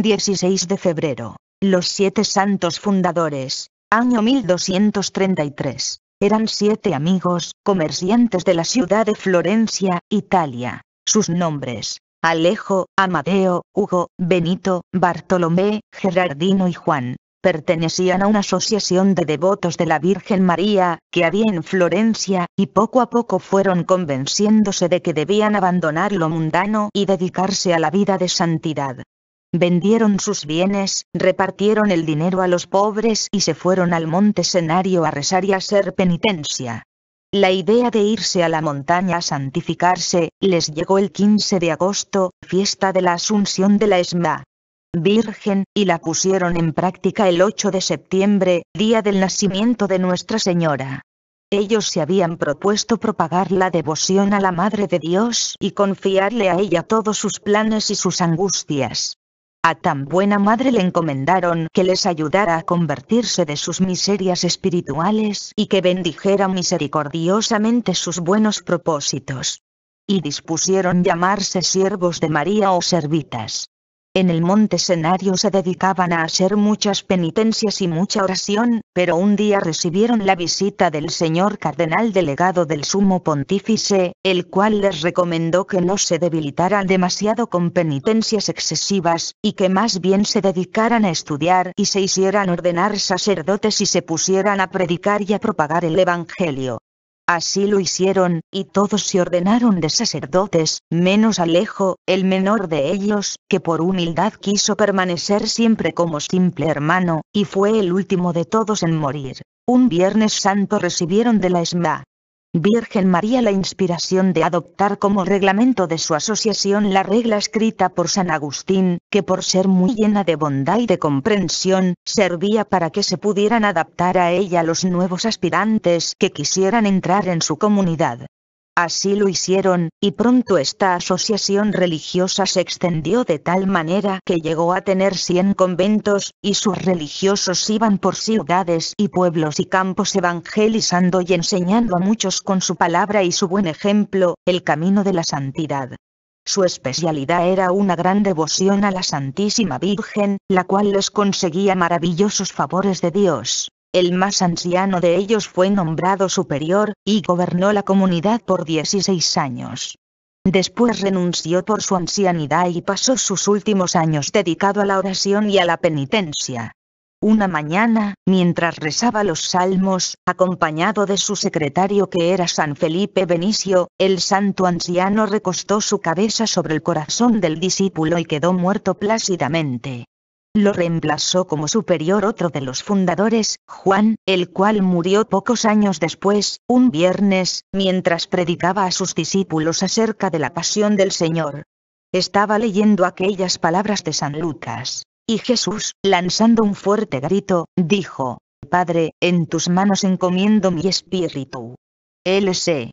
16 de febrero. Los siete santos fundadores, año 1233. Eran siete amigos, comerciantes de la ciudad de Florencia, Italia. Sus nombres, Alejo, Amadeo, Hugo, Benito, Bartolomé, Gerardino y Juan, pertenecían a una asociación de devotos de la Virgen María, que había en Florencia, y poco a poco fueron convenciéndose de que debían abandonar lo mundano y dedicarse a la vida de santidad vendieron sus bienes, repartieron el dinero a los pobres y se fueron al monte a rezar y a hacer penitencia. La idea de irse a la montaña a santificarse, les llegó el 15 de agosto, fiesta de la Asunción de la Esma. Virgen, y la pusieron en práctica el 8 de septiembre, día del nacimiento de Nuestra Señora. Ellos se habían propuesto propagar la devoción a la Madre de Dios y confiarle a ella todos sus planes y sus angustias. A tan buena madre le encomendaron que les ayudara a convertirse de sus miserias espirituales y que bendijera misericordiosamente sus buenos propósitos. Y dispusieron llamarse siervos de María o servitas. En el monte Senario se dedicaban a hacer muchas penitencias y mucha oración, pero un día recibieron la visita del señor cardenal delegado del sumo pontífice, el cual les recomendó que no se debilitaran demasiado con penitencias excesivas, y que más bien se dedicaran a estudiar y se hicieran ordenar sacerdotes y se pusieran a predicar y a propagar el evangelio. Así lo hicieron, y todos se ordenaron de sacerdotes, menos Alejo, el menor de ellos, que por humildad quiso permanecer siempre como simple hermano, y fue el último de todos en morir. Un Viernes Santo recibieron de la ESMA, Virgen María la inspiración de adoptar como reglamento de su asociación la regla escrita por San Agustín, que por ser muy llena de bondad y de comprensión, servía para que se pudieran adaptar a ella los nuevos aspirantes que quisieran entrar en su comunidad. Así lo hicieron, y pronto esta asociación religiosa se extendió de tal manera que llegó a tener 100 conventos, y sus religiosos iban por ciudades y pueblos y campos evangelizando y enseñando a muchos con su palabra y su buen ejemplo, el camino de la santidad. Su especialidad era una gran devoción a la Santísima Virgen, la cual les conseguía maravillosos favores de Dios. El más anciano de ellos fue nombrado superior, y gobernó la comunidad por 16 años. Después renunció por su ancianidad y pasó sus últimos años dedicado a la oración y a la penitencia. Una mañana, mientras rezaba los salmos, acompañado de su secretario que era San Felipe Benicio, el santo anciano recostó su cabeza sobre el corazón del discípulo y quedó muerto plácidamente. Lo reemplazó como superior otro de los fundadores, Juan, el cual murió pocos años después, un viernes, mientras predicaba a sus discípulos acerca de la pasión del Señor. Estaba leyendo aquellas palabras de San Lucas. Y Jesús, lanzando un fuerte grito, dijo, Padre, en tus manos encomiendo mi espíritu. LC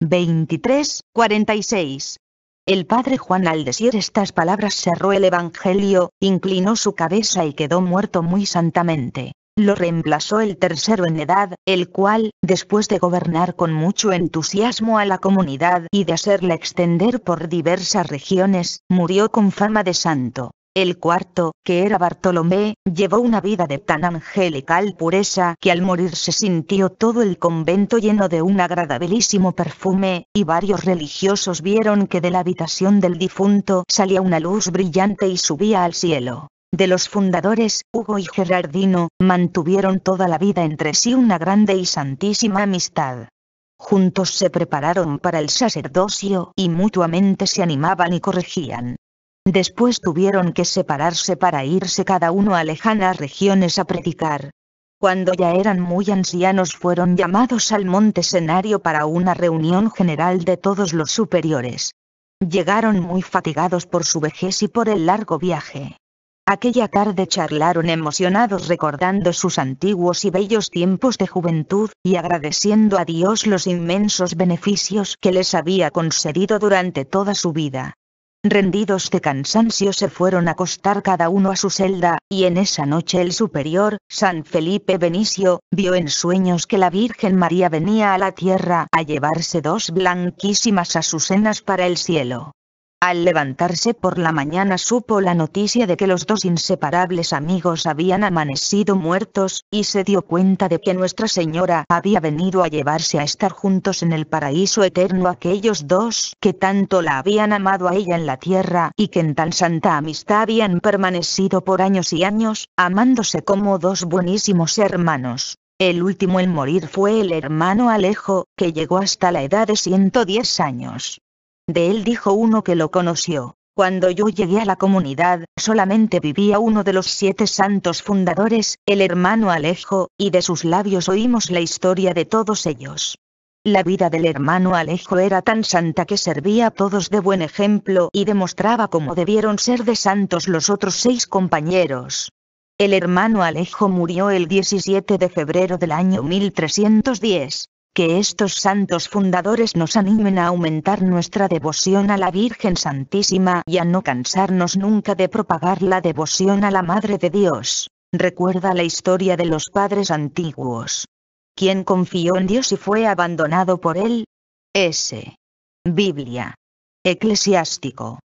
23, 46. El padre Juan al decir estas palabras cerró el Evangelio, inclinó su cabeza y quedó muerto muy santamente. Lo reemplazó el tercero en edad, el cual, después de gobernar con mucho entusiasmo a la comunidad y de hacerla extender por diversas regiones, murió con fama de santo. El cuarto, que era Bartolomé, llevó una vida de tan angelical pureza que al morir se sintió todo el convento lleno de un agradabilísimo perfume, y varios religiosos vieron que de la habitación del difunto salía una luz brillante y subía al cielo. De los fundadores, Hugo y Gerardino, mantuvieron toda la vida entre sí una grande y santísima amistad. Juntos se prepararon para el sacerdocio y mutuamente se animaban y corregían. Después tuvieron que separarse para irse cada uno a lejanas regiones a predicar. Cuando ya eran muy ancianos fueron llamados al monte para una reunión general de todos los superiores. Llegaron muy fatigados por su vejez y por el largo viaje. Aquella tarde charlaron emocionados recordando sus antiguos y bellos tiempos de juventud, y agradeciendo a Dios los inmensos beneficios que les había concedido durante toda su vida rendidos de cansancio se fueron a acostar cada uno a su celda, y en esa noche el superior, San Felipe Benicio, vio en sueños que la Virgen María venía a la tierra a llevarse dos blanquísimas azucenas para el cielo. Al levantarse por la mañana supo la noticia de que los dos inseparables amigos habían amanecido muertos, y se dio cuenta de que Nuestra Señora había venido a llevarse a estar juntos en el paraíso eterno aquellos dos que tanto la habían amado a ella en la tierra y que en tan santa amistad habían permanecido por años y años, amándose como dos buenísimos hermanos. El último en morir fue el hermano Alejo, que llegó hasta la edad de 110 años. De él dijo uno que lo conoció. Cuando yo llegué a la comunidad, solamente vivía uno de los siete santos fundadores, el hermano Alejo, y de sus labios oímos la historia de todos ellos. La vida del hermano Alejo era tan santa que servía a todos de buen ejemplo y demostraba cómo debieron ser de santos los otros seis compañeros. El hermano Alejo murió el 17 de febrero del año 1310 que estos santos fundadores nos animen a aumentar nuestra devoción a la Virgen Santísima y a no cansarnos nunca de propagar la devoción a la Madre de Dios. Recuerda la historia de los padres antiguos. ¿Quién confió en Dios y fue abandonado por él? S. Biblia. Eclesiástico.